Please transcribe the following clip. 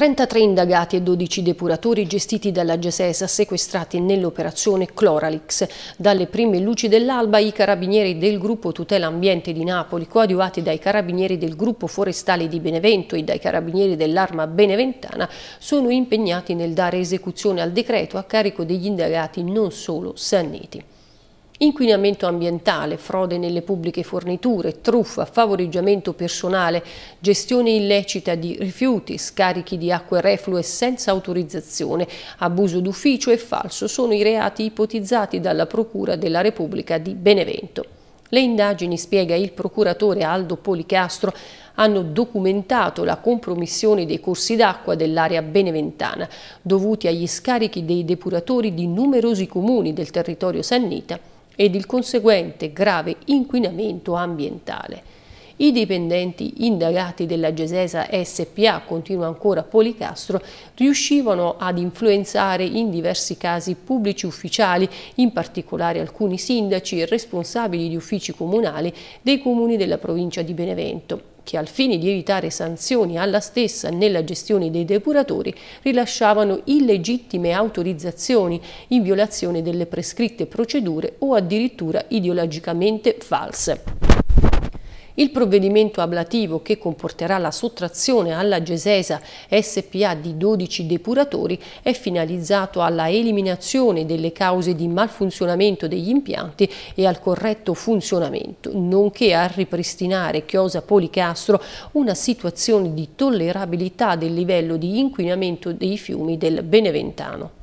33 indagati e 12 depuratori gestiti dalla Gesesa sequestrati nell'operazione Cloralix. Dalle prime luci dell'alba i carabinieri del gruppo Tutela Ambiente di Napoli, coadiuvati dai carabinieri del gruppo forestale di Benevento e dai carabinieri dell'arma beneventana, sono impegnati nel dare esecuzione al decreto a carico degli indagati non solo sanniti. Inquinamento ambientale, frode nelle pubbliche forniture, truffa, favoreggiamento personale, gestione illecita di rifiuti, scarichi di acque reflue senza autorizzazione, abuso d'ufficio e falso sono i reati ipotizzati dalla Procura della Repubblica di Benevento. Le indagini, spiega il procuratore Aldo Policastro, hanno documentato la compromissione dei corsi d'acqua dell'area beneventana, dovuti agli scarichi dei depuratori di numerosi comuni del territorio sannita ed il conseguente grave inquinamento ambientale. I dipendenti indagati della Gesesa SPA, continua ancora Policastro, riuscivano ad influenzare in diversi casi pubblici ufficiali, in particolare alcuni sindaci e responsabili di uffici comunali dei comuni della provincia di Benevento che al fine di evitare sanzioni alla stessa nella gestione dei depuratori rilasciavano illegittime autorizzazioni in violazione delle prescritte procedure o addirittura ideologicamente false. Il provvedimento ablativo che comporterà la sottrazione alla Gesesa SPA di 12 depuratori è finalizzato alla eliminazione delle cause di malfunzionamento degli impianti e al corretto funzionamento, nonché a ripristinare Chiosa Policastro una situazione di tollerabilità del livello di inquinamento dei fiumi del Beneventano.